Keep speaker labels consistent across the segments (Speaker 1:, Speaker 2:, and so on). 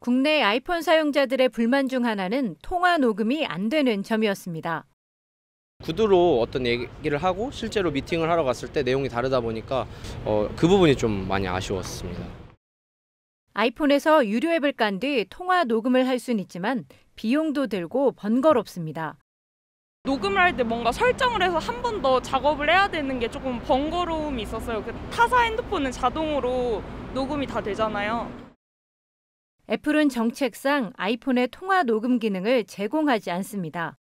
Speaker 1: 국내 아이폰 사용자들의 불만 중 하나는 통화 녹음이 안 되는 점이었습니다.
Speaker 2: 구두로 어떤 얘기를 하고 실제로 미팅을 하러 갔을 때 내용이 다르다 보니까 어, 그 부분이 좀 많이 아쉬웠습니다.
Speaker 1: 아이폰에서 유료 앱을 깐 뒤 통화 녹음을 할 수는 있지만 비용도 들고 번거롭습니다.
Speaker 3: 녹음을 할 때 뭔가 설정을 해서 한 번 더 작업을 해야 되는 게 조금 번거로움이 있었어요. 그 타사 핸드폰은 자동으로 녹음이 다 되잖아요.
Speaker 1: 애플은 정책상 아이폰의 통화 녹음 기능을 제공하지 않습니다.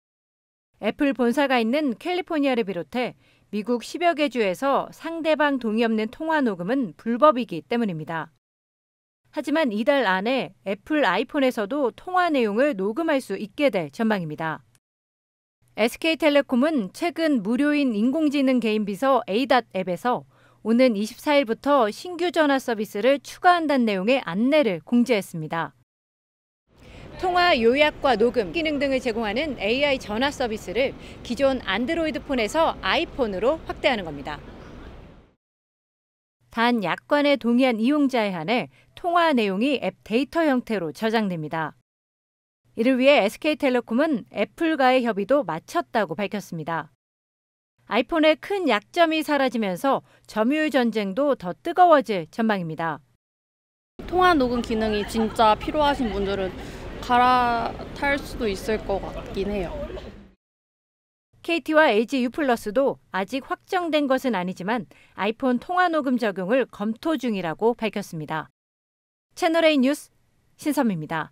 Speaker 1: 애플 본사가 있는 캘리포니아를 비롯해 미국 10여 개 주에서 상대방 동의 없는 통화 녹음은 불법이기 때문입니다. 하지만 이달 안에 애플 아이폰에서도 통화 내용을 녹음할 수 있게 될 전망입니다. SK텔레콤은 최근 무료인 인공지능 개인 비서 A닷 앱에서 오는 24일부터 신규 전화 서비스를 추가한다는 내용의 안내를 공지했습니다. 통화 요약과 녹음 기능 등을 제공하는 AI 전화 서비스를 기존 안드로이드 폰에서 아이폰으로 확대하는 겁니다. 단 약관에 동의한 이용자에 한해 통화 내용이 앱 데이터 형태로 저장됩니다. 이를 위해 SK텔레콤은 애플과의 협의도 마쳤다고 밝혔습니다. 아이폰의 큰 약점이 사라지면서 점유율 전쟁도 더 뜨거워질 전망입니다. 통화 녹음 기능이 진짜 필요하신 분들은 갈아탈 수도 있을 것 같긴 해요. KT와 LG U 도 아직 확정된 것은 아니지만 아이폰 통화 녹음 적용을 검토 중이라고 밝혔습니다. 채널A 뉴스 신선입니다